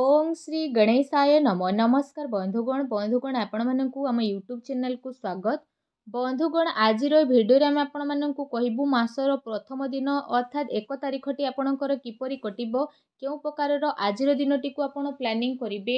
ଓଂ ଶ୍ରୀ ଗଣେଶାୟ ନମ ନମସ୍କାର ବନ୍ଧୁଗଣ ବନ୍ଧୁଗଣ ଆପଣମାନଙ୍କୁ ଆମ ୟୁଟ୍ୟୁବ୍ ଚ୍ୟାନେଲ୍କୁ ସ୍ୱାଗତ ବନ୍ଧୁଗଣ ଆଜିର ଭିଡ଼ିଓରେ ଆମେ ଆପଣମାନଙ୍କୁ କହିବୁ ମାସର ପ୍ରଥମ ଦିନ ଅର୍ଥାତ୍ ଏକ ତାରିଖଟି ଆପଣଙ୍କର କିପରି କଟିବ କେଉଁ ପ୍ରକାରର ଆଜିର ଦିନଟିକୁ ଆପଣ ପ୍ଲାନିଂ କରିବେ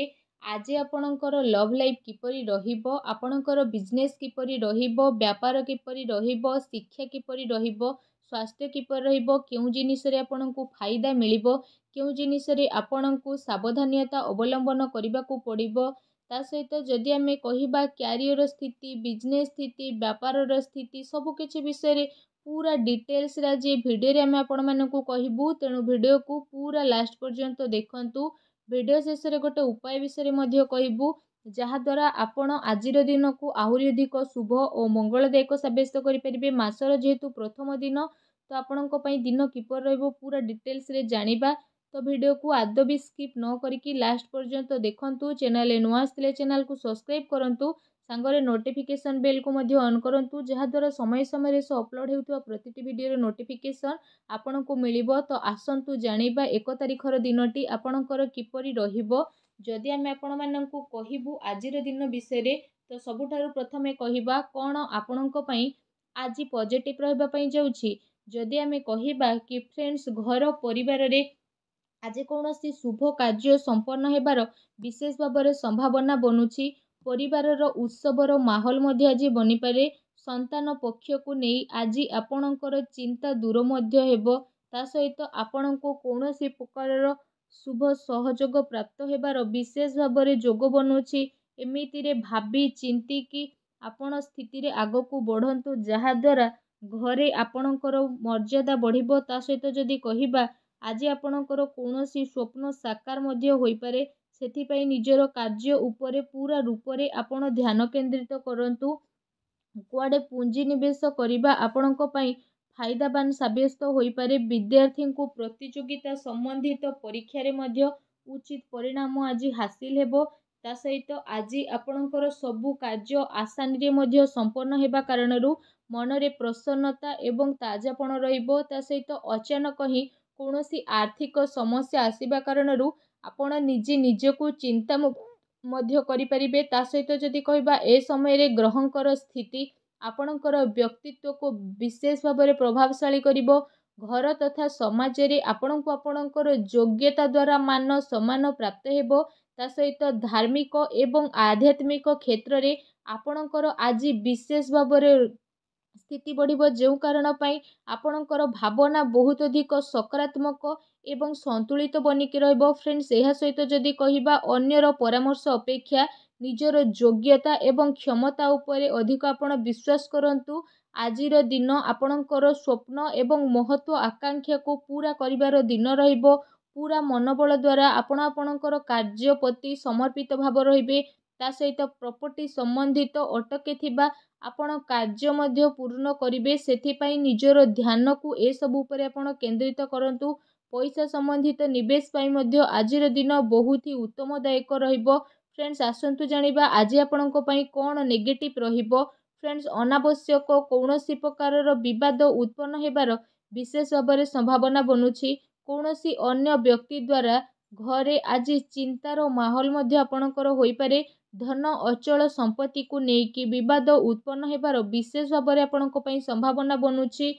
ଆଜି ଆପଣଙ୍କର ଲଭ୍ ଲାଇଫ୍ କିପରି ରହିବ ଆପଣଙ୍କର ବିଜନେସ୍ କିପରି ରହିବ ବ୍ୟାପାର କିପରି ରହିବ ଶିକ୍ଷା କିପରି ରହିବ ସ୍ୱାସ୍ଥ୍ୟ କିପରି ରହିବ କେଉଁ ଜିନିଷରେ ଆପଣଙ୍କୁ ଫାଇଦା ମିଳିବ କେଉଁ ଜିନିଷରେ ଆପଣଙ୍କୁ ସାବଧାନତା ଅବଲମ୍ବନ କରିବାକୁ ପଡ଼ିବ ତା ସହିତ ଯଦି ଆମେ କହିବା କ୍ୟାରିୟର ସ୍ଥିତି ବିଜନେସ୍ ସ୍ଥିତି ବ୍ୟାପାରର ସ୍ଥିତି ସବୁକିଛି ବିଷୟରେ ପୁରା ଡିଟେଲସ୍ରେ ଆଜି ଭିଡ଼ିଓରେ ଆମେ ଆପଣମାନଙ୍କୁ କହିବୁ ତେଣୁ ଭିଡ଼ିଓକୁ ପୁରା ଲାଷ୍ଟ ପର୍ଯ୍ୟନ୍ତ ଦେଖନ୍ତୁ ଭିଡ଼ିଓ ଶେଷରେ ଗୋଟେ ଉପାୟ ବିଷୟରେ ମଧ୍ୟ କହିବୁ ଯାହାଦ୍ୱାରା ଆପଣ ଆଜିର ଦିନକୁ ଆହୁରି ଅଧିକ ଶୁଭ ଓ ମଙ୍ଗଳଦାୟକ ସାବ୍ୟସ୍ତ କରିପାରିବେ ମାସର ଯେହେତୁ ପ୍ରଥମ ଦିନ ତ ଆପଣଙ୍କ ପାଇଁ ଦିନ କିପରି ରହିବ ପୁରା ଡିଟେଲ୍ସରେ ଜାଣିବା ତ ଭିଡ଼ିଓକୁ ଆଦ ବି ସ୍କିପ୍ ନ କରିକି ଲାଷ୍ଟ ପର୍ଯ୍ୟନ୍ତ ଦେଖନ୍ତୁ ଚ୍ୟାନେଲରେ ନୂଆ ଆସିଥିଲେ ଚ୍ୟାନେଲକୁ ସବସ୍କ୍ରାଇବ୍ କରନ୍ତୁ ସାଙ୍ଗରେ ନୋଟିଫିକେସନ୍ ବେଲ୍କୁ ମଧ୍ୟ ଅନ୍ କରନ୍ତୁ ଯାହାଦ୍ୱାରା ସମୟ ସମୟରେ ସେ ଅପଲୋଡ଼ ହେଉଥିବା ପ୍ରତିଟି ଭିଡ଼ିଓର ନୋଟିଫିକେସନ୍ ଆପଣଙ୍କୁ ମିଳିବ ତ ଆସନ୍ତୁ ଜାଣିବା ଏକ ତାରିଖର ଦିନଟି ଆପଣଙ୍କର କିପରି ରହିବ ଯଦି ଆମେ ଆପଣମାନଙ୍କୁ କହିବୁ ଆଜିର ଦିନ ବିଷୟରେ ତ ସବୁଠାରୁ ପ୍ରଥମେ କହିବା କ'ଣ ଆପଣଙ୍କ ପାଇଁ ଆଜି ପଜିଟିଭ୍ ରହିବା ପାଇଁ ଯାଉଛି ଯଦି ଆମେ କହିବା କି ଫ୍ରେଣ୍ଡସ୍ ଘର ପରିବାରରେ ଆଜି କୌଣସି ଶୁଭ କାର୍ଯ୍ୟ ସମ୍ପନ୍ନ ହେବାର ବିଶେଷ ଭାବରେ ସମ୍ଭାବନା ବନୁଛି ପରିବାରର ଉତ୍ସବର ମାହୋଲ ମଧ୍ୟ ଆଜି ବନିପାରେ ସନ୍ତାନ ପକ୍ଷକୁ ନେଇ ଆଜି ଆପଣଙ୍କର ଚିନ୍ତା ଦୂର ମଧ୍ୟ ହେବ ତା ସହିତ ଆପଣଙ୍କୁ କୌଣସି ପ୍ରକାରର ଶୁଭ ସହଯୋଗ ପ୍ରାପ୍ତ ହେବାର ବିଶେଷ ଭାବରେ ଯୋଗ ବନୁଛି ଏମିତିରେ ଭାବି ଚିନ୍ତିକି ଆପଣ ସ୍ଥିତିରେ ଆଗକୁ ବଢ଼ନ୍ତୁ ଯାହାଦ୍ୱାରା ଘରେ ଆପଣଙ୍କର ମର୍ଯ୍ୟାଦା ବଢ଼ିବ ତା ସହିତ ଯଦି କହିବା ଆଜି ଆପଣଙ୍କର କୌଣସି ସ୍ୱପ୍ନ ସାକାର ମଧ୍ୟ ହୋଇପାରେ ସେଥିପାଇଁ ନିଜର କାର୍ଯ୍ୟ ଉପରେ ପୁରା ରୂପରେ ଆପଣ ଧ୍ୟାନ କେନ୍ଦ୍ରିତ କରନ୍ତୁ କୁଆଡ଼େ ପୁଞ୍ଜିନିବେଶ କରିବା ଆପଣଙ୍କ ପାଇଁ ଫାଇଦାବାନ ସାବ୍ୟସ୍ତ ହୋଇପାରେ ବିଦ୍ୟାର୍ଥୀଙ୍କୁ ପ୍ରତିଯୋଗିତା ସମ୍ବନ୍ଧିତ ପରୀକ୍ଷାରେ ମଧ୍ୟ ଉଚିତ ପରିଣାମ ଆଜି ହାସିଲ ହେବ ତା ସହିତ ଆଜି ଆପଣଙ୍କର ସବୁ କାର୍ଯ୍ୟ ଆସାନିରେ ମଧ୍ୟ ସମ୍ପନ୍ନ ହେବା କାରଣରୁ ମନରେ ପ୍ରସନ୍ନତା ଏବଂ ତାଜାପଣ ରହିବ ତା ସହିତ ଅଚାନକ ହିଁ କୌଣସି ଆର୍ଥିକ ସମସ୍ୟା ଆସିବା କାରଣରୁ ଆପଣ ନିଜେ ନିଜକୁ ଚିନ୍ତା ମଧ୍ୟ କରିପାରିବେ ତା ସହିତ ଯଦି କହିବା ଏ ସମୟରେ ଗ୍ରହଙ୍କର ସ୍ଥିତି ଆପଣଙ୍କର ବ୍ୟକ୍ତିତ୍ୱକୁ ବିଶେଷ ଭାବରେ ପ୍ରଭାବଶାଳୀ କରିବ ଘର ତଥା ସମାଜରେ ଆପଣଙ୍କୁ ଆପଣଙ୍କର ଯୋଗ୍ୟତା ଦ୍ୱାରା ମାନ ସମ୍ମାନ ପ୍ରାପ୍ତ ହେବ ତା ସହିତ ଧାର୍ମିକ ଏବଂ ଆଧ୍ୟାତ୍ମିକ କ୍ଷେତ୍ରରେ ଆପଣଙ୍କର ଆଜି ବିଶେଷ ଭାବରେ ସ୍ଥିତି ବଢ଼ିବ ଯେଉଁ କାରଣ ପାଇଁ ଆପଣଙ୍କର ଭାବନା ବହୁତ ଅଧିକ ସକାରାତ୍ମକ ଏବଂ ସନ୍ତୁଳିତ ବନିକି ରହିବ ଫ୍ରେଣ୍ଡସ୍ ଏହା ସହିତ ଯଦି କହିବା ଅନ୍ୟର ପରାମର୍ଶ ଅପେକ୍ଷା ନିଜର ଯୋଗ୍ୟତା ଏବଂ କ୍ଷମତା ଉପରେ ଅଧିକ ଆପଣ ବିଶ୍ୱାସ କରନ୍ତୁ ଆଜିର ଦିନ ଆପଣଙ୍କର ସ୍ୱପ୍ନ ଏବଂ ମହତ୍ଵ ଆକାଂକ୍ଷାକୁ ପୁରା କରିବାର ଦିନ ରହିବ ପୁରା ମନୋବଳ ଦ୍ୱାରା ଆପଣ ଆପଣଙ୍କର କାର୍ଯ୍ୟ ପ୍ରତି ସମର୍ପିତ ଭାବ ରହିବେ ତା ସହିତ ପ୍ରପର୍ଟି ସମ୍ବନ୍ଧିତ ଅଟକିଥିବା ଆପଣ କାର୍ଯ୍ୟ ମଧ୍ୟ ପୂର୍ଣ୍ଣ କରିବେ ସେଥିପାଇଁ ନିଜର ଧ୍ୟାନକୁ ଏସବୁ ଉପରେ ଆପଣ କେନ୍ଦ୍ରିତ କରନ୍ତୁ ପଇସା ସମ୍ବନ୍ଧିତ ନିବେଶ ପାଇଁ ମଧ୍ୟ ଆଜିର ଦିନ ବହୁତ ହିଁ ଉତ୍ତମଦାୟକ ରହିବ ଫ୍ରେଣ୍ଡସ୍ ଆସନ୍ତୁ ଜାଣିବା ଆଜି ଆପଣଙ୍କ ପାଇଁ କ'ଣ ନେଗେଟିଭ୍ ରହିବ ଫ୍ରେଣ୍ଡସ୍ ଅନାବଶ୍ୟକ କୌଣସି ପ୍ରକାରର ବିବାଦ ଉତ୍ପନ୍ନ ହେବାର ବିଶେଷ ଭାବରେ ସମ୍ଭାବନା ବନୁଛି କୌଣସି ଅନ୍ୟ ବ୍ୟକ୍ତି ଦ୍ୱାରା ଘରେ ଆଜି ଚିନ୍ତାର ମାହୋଲ ମଧ୍ୟ ଆପଣଙ୍କର ହୋଇପାରେ ଧନ ଅଚଳ ସମ୍ପତ୍ତିକୁ ନେଇକି ବିବାଦ ଉତ୍ପନ୍ନ ହେବାର ବିଶେଷ ଭାବରେ ଆପଣଙ୍କ ପାଇଁ ସମ୍ଭାବନା ବନୁଛି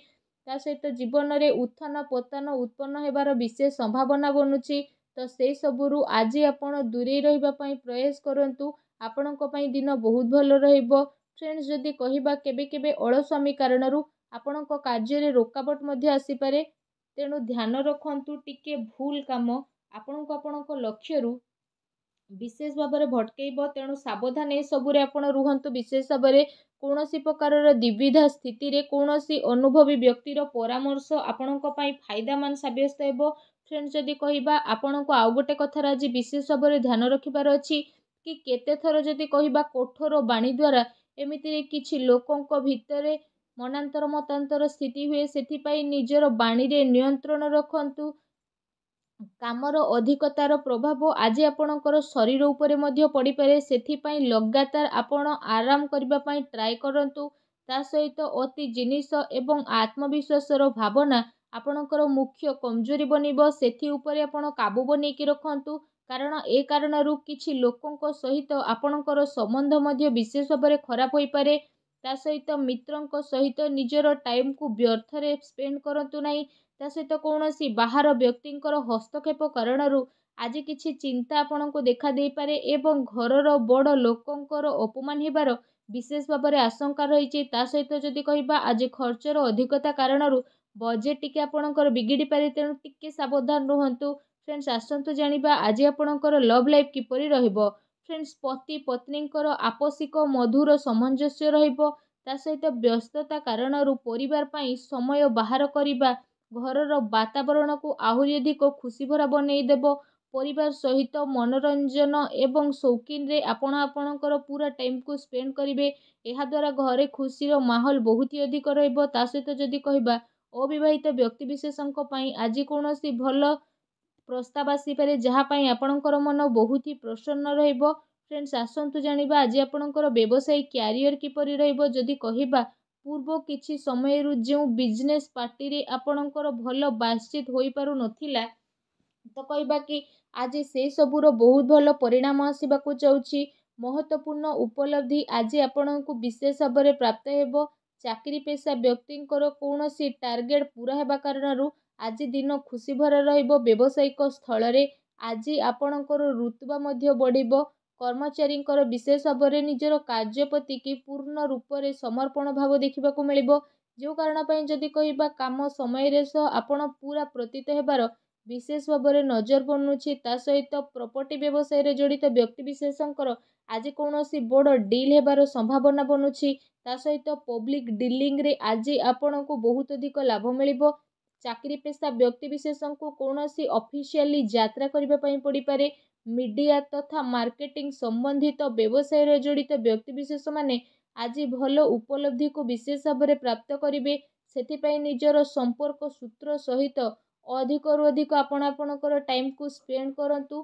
ତା ସହିତ ଜୀବନରେ ଉତ୍ଥାନ ପତନ ଉତ୍ପନ୍ନ ହେବାର ବିଶେଷ ସମ୍ଭାବନା ବନୁଛି ତ ସେଇ ସବୁରୁ ଆଜି ଆପଣ ଦୂରେଇ ରହିବା ପାଇଁ ପ୍ରୟାସ କରନ୍ତୁ ଆପଣଙ୍କ ପାଇଁ ଦିନ ବହୁତ ଭଲ ରହିବ ଫ୍ରେଣ୍ଡସ୍ ଯଦି କହିବା କେବେ କେବେ ଅଳସ୍ୱାମୀ କାରଣରୁ ଆପଣଙ୍କ କାର୍ଯ୍ୟରେ ରୋକାବଟ ମଧ୍ୟ ଆସିପାରେ ତେଣୁ ଧ୍ୟାନ ରଖନ୍ତୁ ଟିକେ ଭୁଲ କାମ ଆପଣଙ୍କୁ ଆପଣଙ୍କ ଲକ୍ଷ୍ୟରୁ ବିଶେଷ ଭାବରେ ଭଟକେଇବ ତେଣୁ ସାବଧାନ ଏସବୁରେ ଆପଣ ରୁହନ୍ତୁ ବିଶେଷ ଭାବରେ କୌଣସି ପ୍ରକାରର ଦ୍ୱିବିଧା ସ୍ଥିତିରେ କୌଣସି ଅନୁଭବୀ ବ୍ୟକ୍ତିର ପରାମର୍ଶ ଆପଣଙ୍କ ପାଇଁ ଫାଇଦାମାନ ସାବ୍ୟସ୍ତ ହେବ ଫ୍ରେଣ୍ଡ ଯଦି କହିବା ଆପଣଙ୍କୁ ଆଉ ଗୋଟେ କଥାରେ ଆଜି ବିଶେଷ ଭାବରେ ଧ୍ୟାନ ରଖିବାର ଅଛି କି କେତେଥର ଯଦି କହିବା କୋଠର ବାଣୀ ଦ୍ୱାରା ଏମିତିରେ କିଛି ଲୋକଙ୍କ ଭିତରେ ମନାନ୍ତର ମତାନ୍ତର ସ୍ଥିତି ହୁଏ ସେଥିପାଇଁ ନିଜର ବାଣୀରେ ନିୟନ୍ତ୍ରଣ ରଖନ୍ତୁ କାମର ଅଧିକତାର ପ୍ରଭାବ ଆଜି ଆପଣଙ୍କର ଶରୀର ଉପରେ ମଧ୍ୟ ପଡ଼ିପାରେ ସେଥିପାଇଁ ଲଗାତାର ଆପଣ ଆରାମ କରିବା ପାଇଁ ଟ୍ରାଏ କରନ୍ତୁ ତା ସହିତ ଅତି ଜିନିଷ ଏବଂ ଆତ୍ମବିଶ୍ୱାସର ଭାବନା ଆପଣଙ୍କର ମୁଖ୍ୟ କମଜୋରି ବନିବ ସେଥି ଉପରେ ଆପଣ କାବୁ ବନେଇକି ରଖନ୍ତୁ କାରଣ ଏ କାରଣରୁ କିଛି ଲୋକଙ୍କ ସହିତ ଆପଣଙ୍କର ସମ୍ବନ୍ଧ ମଧ୍ୟ ବିଶେଷ ଭାବରେ ଖରାପ ହୋଇପାରେ ତା ସହିତ ମିତ୍ରଙ୍କ ସହିତ ନିଜର ଟାଇମ୍କୁ ବ୍ୟର୍ଥରେ ସ୍ପେଣ୍ଡ କରନ୍ତୁ ନାହିଁ ତା ସହିତ କୌଣସି ବାହାର ବ୍ୟକ୍ତିଙ୍କର ହସ୍ତକ୍ଷେପ କାରଣରୁ ଆଜି କିଛି ଚିନ୍ତା ଆପଣଙ୍କୁ ଦେଖାଦେଇପାରେ ଏବଂ ଘରର ବଡ଼ ଲୋକଙ୍କର ଅପମାନ ହେବାର ବିଶେଷ ଭାବରେ ଆଶଙ୍କା ରହିଛି ତା ସହିତ ଯଦି କହିବା ଆଜି ଖର୍ଚ୍ଚର ଅଧିକତା କାରଣରୁ ବଜେଟ୍ ଟିକେ ଆପଣଙ୍କର ବିଗିଡ଼ି ପାରେ ତେଣୁ ଟିକେ ସାବଧାନ ରୁହନ୍ତୁ ଫ୍ରେଣ୍ଡସ୍ ଆସନ୍ତୁ ଜାଣିବା ଆଜି ଆପଣଙ୍କର ଲଭ୍ ଲାଇଫ୍ କିପରି ରହିବ ଫ୍ରେଣ୍ଡସ୍ ପତି ପତ୍ନୀଙ୍କର ଆପୋଷିକ ମଧୁର ସମଞ୍ଜସ୍ୟ ରହିବ ତା ସହିତ ବ୍ୟସ୍ତତା କାରଣରୁ ପରିବାର ପାଇଁ ସମୟ ବାହାର କରିବା ଘରର ବାତାବରଣକୁ ଆହୁରି ଅଧିକ ଖୁସି ଖୁସିଭରା ବନେଇଦେବ ପରିବାର ସହିତ ମନୋରଞ୍ଜନ ଏବଂ ସୌକିନରେ ଆପଣ ଆପଣଙ୍କର ପୁରା ଟାଇମ୍କୁ ସ୍ପେଣ୍ଡ କରିବେ ଏହାଦ୍ୱାରା ଘରେ ଖୁସିର ମାହୋଲ ବହୁତ ହି ଅଧିକ ରହିବ ତା ସହିତ ଯଦି କହିବା ଅବିବାହିତ ବ୍ୟକ୍ତିବିଶେଷଙ୍କ ପାଇଁ ଆଜି କୌଣସି ଭଲ ପ୍ରସ୍ତାବ ଆସିପାରେ ଯାହା ପାଇଁ ଆପଣଙ୍କର ମନ ବହୁତ ହି ପ୍ରସନ୍ନ ରହିବ ଫ୍ରେଣ୍ଡସ୍ ଆସନ୍ତୁ ଜାଣିବା ଆଜି ଆପଣଙ୍କର ବ୍ୟବସାୟୀ କ୍ୟାରିୟର କିପରି ରହିବ ଯଦି କହିବା ପୂର୍ବ କିଛି ସମୟରୁ ଯେଉଁ ବିଜନେସ୍ ପାର୍ଟିରେ ଆପଣଙ୍କର ଭଲ ବାତଚିତ ହୋଇପାରୁନଥିଲା ତ କହିବା କି ଆଜି ସେସବୁର ବହୁତ ଭଲ ପରିଣାମ ଆସିବାକୁ ଯାଉଛି ମହତ୍ୱପୂର୍ଣ୍ଣ ଉପଲବ୍ଧି ଆଜି ଆପଣଙ୍କୁ ବିଶେଷ ଭାବରେ ପ୍ରାପ୍ତ ହେବ ଚାକିରି ପେସା ବ୍ୟକ୍ତିଙ୍କର କୌଣସି ଟାର୍ଗେଟ୍ ପୂରା ହେବା କାରଣରୁ ଆଜି ଦିନ ଖୁସି ଭରା ରହିବ ବ୍ୟବସାୟିକ ସ୍ଥଳରେ ଆଜି ଆପଣଙ୍କର ରୁତବା ମଧ୍ୟ ବଢ଼ିବ କର୍ମଚାରୀଙ୍କର ବିଶେଷ ଭାବରେ ନିଜର କାର୍ଯ୍ୟ ପ୍ରତି କି ପୂର୍ଣ୍ଣ ରୂପରେ ସମର୍ପଣ ଭାବ ଦେଖିବାକୁ ମିଳିବ ଯେଉଁ କାରଣ ପାଇଁ ଯଦି କହିବା କାମ ସମୟରେ ସହ ଆପଣ ପୁରା ପ୍ରତୀତ ହେବାର ବିଶେଷ ଭାବରେ ନଜର ପଡ଼ୁଛି ତା ସହିତ ପ୍ରପର୍ଟି ବ୍ୟବସାୟରେ ଜଡ଼ିତ ବ୍ୟକ୍ତିବିଶେଷଙ୍କର ଆଜି କୌଣସି ବଡ଼ ଡିଲ୍ ହେବାର ସମ୍ଭାବନା ବନୁଛି ତା ସହିତ ପବ୍ଲିକ୍ ଡିଲିଂରେ ଆଜି ଆପଣଙ୍କୁ ବହୁତ ଅଧିକ ଲାଭ ମିଳିବ ଚାକିରି ପେଶା ବ୍ୟକ୍ତିବିଶେଷଙ୍କୁ କୌଣସି ଅଫିସିଆଲି ଯାତ୍ରା କରିବା ପାଇଁ ପଡ଼ିପାରେ ମିଡ଼ିଆ ତଥା ମାର୍କେଟିଂ ସମ୍ବନ୍ଧିତ ବ୍ୟବସାୟରେ ଜଡ଼ିତ ବ୍ୟକ୍ତିବିଶେଷମାନେ ଆଜି ଭଲ ଉପଲବ୍ଧିକୁ ବିଶେଷ ଭାବରେ ପ୍ରାପ୍ତ କରିବେ ସେଥିପାଇଁ ନିଜର ସମ୍ପର୍କ ସୂତ୍ର ସହିତ ଅଧିକରୁ ଅଧିକ ଆପଣ ଆପଣଙ୍କର ଟାଇମ୍କୁ ସ୍ପେଣ୍ଡ କରନ୍ତୁ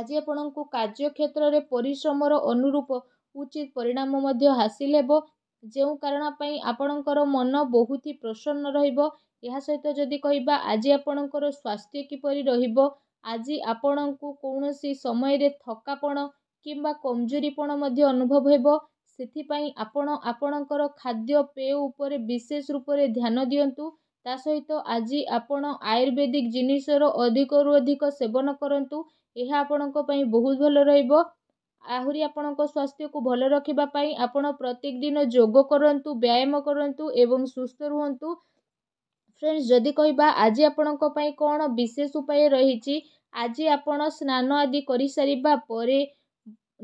ଆଜି ଆପଣଙ୍କୁ କାର୍ଯ୍ୟକ୍ଷେତ୍ରରେ ପରିଶ୍ରମର ଅନୁରୂପ ଉଚିତ ପରିଣାମ ମଧ୍ୟ ହାସିଲ ହେବ ଯେଉଁ କାରଣ ପାଇଁ ଆପଣଙ୍କର ମନ ବହୁତ ହି ପ୍ରସନ୍ନ ରହିବ ଏହା ସହିତ ଯଦି କହିବା ଆଜି ଆପଣଙ୍କର ସ୍ୱାସ୍ଥ୍ୟ କିପରି ରହିବ ଆଜି ଆପଣଙ୍କୁ କୌଣସି ସମୟରେ ଥକାପଣ କିମ୍ବା କମଜୋରିପଣ ମଧ୍ୟ ଅନୁଭବ ହେବ ସେଥିପାଇଁ ଆପଣ ଆପଣଙ୍କର ଖାଦ୍ୟପେୟ ଉପରେ ବିଶେଷ ରୂପରେ ଧ୍ୟାନ ଦିଅନ୍ତୁ ତା ସହିତ ଆଜି ଆପଣ ଆୟୁର୍ବେଦିକ ଜିନିଷର ଅଧିକରୁ ଅଧିକ ସେବନ କରନ୍ତୁ ଏହା ଆପଣଙ୍କ ପାଇଁ ବହୁତ ଭଲ ରହିବ ଆହୁରି ଆପଣଙ୍କ ସ୍ୱାସ୍ଥ୍ୟକୁ ଭଲ ରଖିବା ପାଇଁ ଆପଣ ପ୍ରତ୍ୟେକ ଦିନ ଯୋଗ କରନ୍ତୁ ବ୍ୟାୟାମ କରନ୍ତୁ ଏବଂ ସୁସ୍ଥ ରୁହନ୍ତୁ ଫ୍ରେଣ୍ଡସ୍ ଯଦି କହିବା ଆଜି ଆପଣଙ୍କ ପାଇଁ କ'ଣ ବିଶେଷ ଉପାୟ ରହିଛି ଆଜି ଆପଣ ସ୍ନାନ ଆଦି କରିସାରିବା ପରେ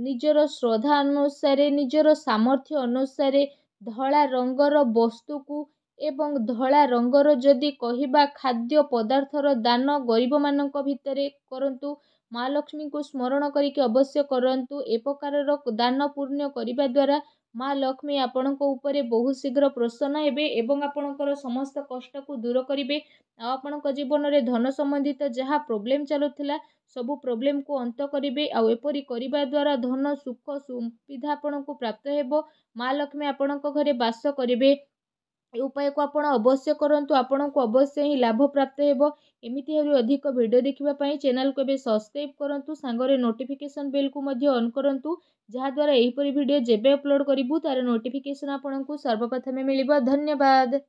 ନିଜର ଶ୍ରଦ୍ଧା ଅନୁସାରେ ନିଜର ସାମର୍ଥ୍ୟ ଅନୁସାରେ ଧଳା ରଙ୍ଗର ବସ୍ତୁକୁ ଏବଂ ଧଳା ରଙ୍ଗର ଯଦି କହିବା ଖାଦ୍ୟ ପଦାର୍ଥର ଦାନ ଗରିବମାନଙ୍କ ଭିତରେ କରନ୍ତୁ ମା ଲକ୍ଷ୍ମୀଙ୍କୁ ସ୍ମରଣ କରିକି ଅବଶ୍ୟ କରନ୍ତୁ ଏ ପ୍ରକାରର ଦାନ ପୂର୍ଣ୍ଣ କରିବା ଦ୍ୱାରା ମା ଲକ୍ଷ୍ମୀ ଆପଣଙ୍କ ଉପରେ ବହୁତ ଶୀଘ୍ର ପ୍ରସନ୍ନ ହେବେ ଏବଂ ଆପଣଙ୍କର ସମସ୍ତ କଷ୍ଟକୁ ଦୂର କରିବେ ଆଉ ଆପଣଙ୍କ ଜୀବନରେ ଧନ ସମ୍ବନ୍ଧିତ ଯାହା ପ୍ରୋବ୍ଲେମ୍ ଚାଲୁଥିଲା ସବୁ ପ୍ରୋବ୍ଲେମ୍କୁ ଅନ୍ତ କରିବେ ଆଉ ଏପରି କରିବା ଦ୍ୱାରା ଧନ ସୁଖ ସୁବିଧା ଆପଣଙ୍କୁ ପ୍ରାପ୍ତ ହେବ ମା ଲକ୍ଷ୍ମୀ ଆପଣଙ୍କ ଘରେ ବାସ କରିବେ ଉପାୟକୁ ଆପଣ ଅବଶ୍ୟ କରନ୍ତୁ ଆପଣଙ୍କୁ ଅବଶ୍ୟ ହିଁ ଲାଭ ପ୍ରାପ୍ତ ହେବ ଏମିତି ଆହୁରି ଅଧିକ ଭିଡ଼ିଓ ଦେଖିବା ପାଇଁ ଚ୍ୟାନେଲକୁ ଏବେ ସବସ୍କ୍ରାଇବ୍ କରନ୍ତୁ ସାଙ୍ଗରେ ନୋଟିଫିକେସନ୍ ବେଲ୍କୁ ମଧ୍ୟ ଅନ୍ କରନ୍ତୁ ଯାହାଦ୍ୱାରା ଏହିପରି ଭିଡ଼ିଓ ଯେବେ ଅପଲୋଡ଼ କରିବୁ ତା'ର ନୋଟିଫିକେସନ୍ ଆପଣଙ୍କୁ ସର୍ବପ୍ରଥମେ ମିଳିବ ଧନ୍ୟବାଦ